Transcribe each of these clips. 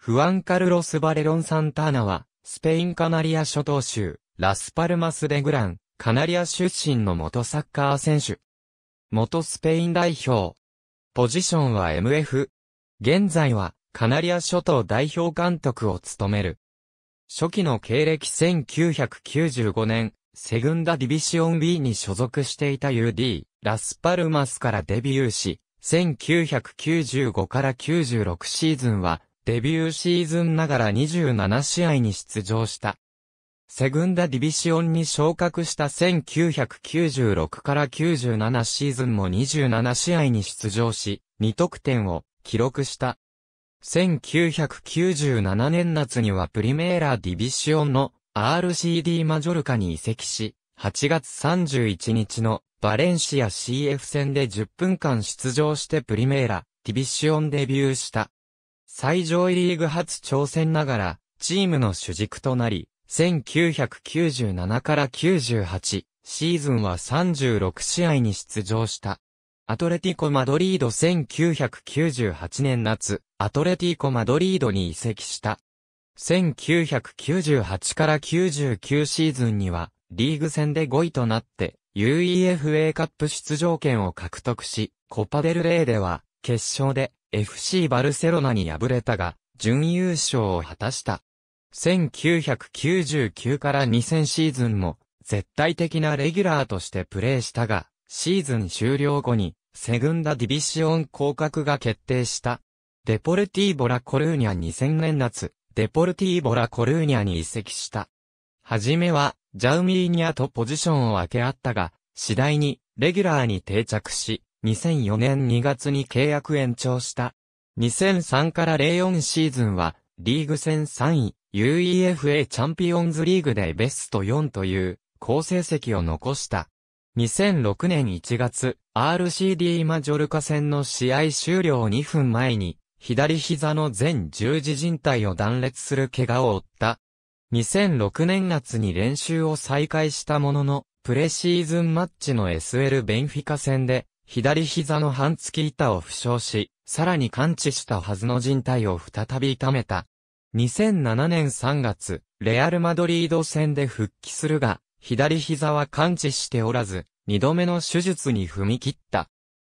フアンカルロス・バレロン・サンターナは、スペイン・カナリア諸島州、ラスパルマス・デ・グラン、カナリア出身の元サッカー選手。元スペイン代表。ポジションは MF。現在は、カナリア諸島代表監督を務める。初期の経歴1995年、セグンダディビシオン B に所属していた UD、ラスパルマスからデビューし、1995から96シーズンはデビューシーズンながら27試合に出場した。セグンダディビシオンに昇格した1996から97シーズンも27試合に出場し、2得点を記録した。1997年夏にはプリメーラディビシオンの RCD マジョルカに移籍し、8月31日のバレンシア CF 戦で10分間出場してプリメーラディビシオンデビューした。最上位リーグ初挑戦ながら、チームの主軸となり、1997から98シーズンは36試合に出場した。アトレティコ・マドリード1998年夏、アトレティコ・マドリードに移籍した。1998から99シーズンには、リーグ戦で5位となって、UEFA カップ出場権を獲得し、コパデルレイでは、決勝で、FC バルセロナに敗れたが、準優勝を果たした。1999から2000シーズンも、絶対的なレギュラーとしてプレーしたが、シーズン終了後に、セグンダディビシオン降格が決定した。デポルティーボラコルーニャ2000年夏、デポルティーボラコルーニャに移籍した。はじめは、ジャウミーニャとポジションを分け合ったが、次第に、レギュラーに定着し、2004年2月に契約延長した。2003から04シーズンは、リーグ戦3位、UEFA チャンピオンズリーグでベスト4という、好成績を残した。2006年1月、RCD マジョルカ戦の試合終了2分前に、左膝の全十字靭帯を断裂する怪我を負った。2006年夏に練習を再開したものの、プレシーズンマッチの SL ベンフィカ戦で、左膝の半月板を負傷し、さらに完治したはずの人体を再び痛めた。2007年3月、レアルマドリード戦で復帰するが、左膝は完治しておらず、二度目の手術に踏み切った。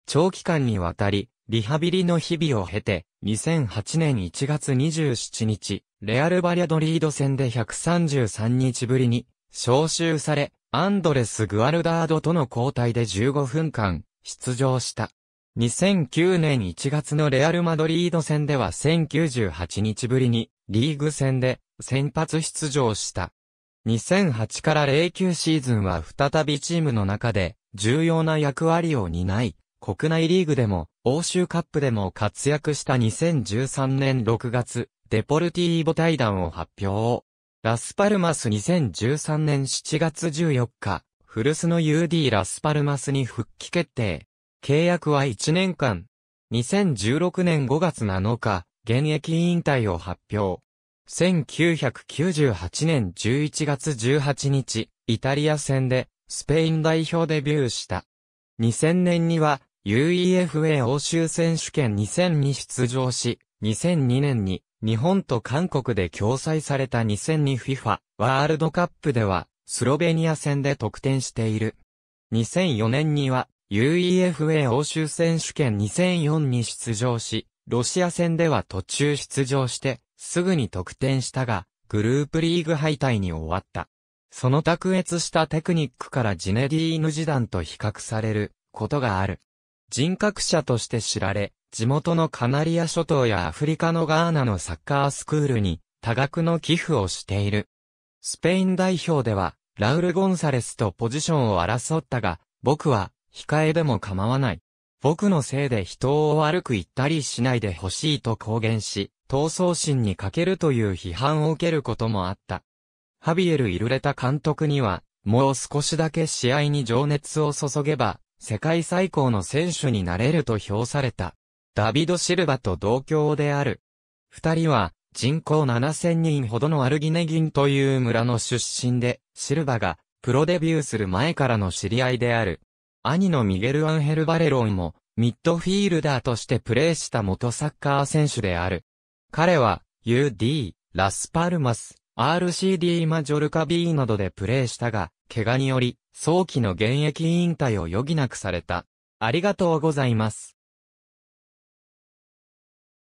長期間にわたり、リハビリの日々を経て、2008年1月27日、レアルバリャドリード戦で133日ぶりに、招集され、アンドレス・グアルダードとの交代で15分間、出場した。2009年1月のレアル・マドリード戦では1098日ぶりにリーグ戦で先発出場した。2008から09シーズンは再びチームの中で重要な役割を担い、国内リーグでも欧州カップでも活躍した2013年6月、デポルティーボ対談を発表。ラスパルマス2013年7月14日、古巣の UD ラスパルマスに復帰決定。契約は1年間。2016年5月7日、現役引退を発表。1998年11月18日、イタリア戦で、スペイン代表デビューした。2000年には、UEFA 欧州選手権2000に出場し、2002年に、日本と韓国で共催された 2002FIFA ワールドカップでは、スロベニア戦で得点している。2004年には UEFA 欧州選手権2004に出場し、ロシア戦では途中出場して、すぐに得点したが、グループリーグ敗退に終わった。その卓越したテクニックからジネディーヌ時代と比較されることがある。人格者として知られ、地元のカナリア諸島やアフリカのガーナのサッカースクールに多額の寄付をしている。スペイン代表ではラウル・ゴンサレスとポジションを争ったが、僕は、控えでも構わない。僕のせいで人を悪く言ったりしないでほしいと公言し、闘争心に欠けるという批判を受けることもあった。ハビエル・イルレタ監督には、もう少しだけ試合に情熱を注げば、世界最高の選手になれると評された。ダビド・シルバと同郷である。二人は、人口7000人ほどのアルギネギンという村の出身で、シルバがプロデビューする前からの知り合いである。兄のミゲル・アンヘル・バレロンも、ミッドフィールダーとしてプレーした元サッカー選手である。彼は、UD、ラスパルマス、RCD マジョルカ B などでプレーしたが、怪我により、早期の現役引退を余儀なくされた。ありがとうございます。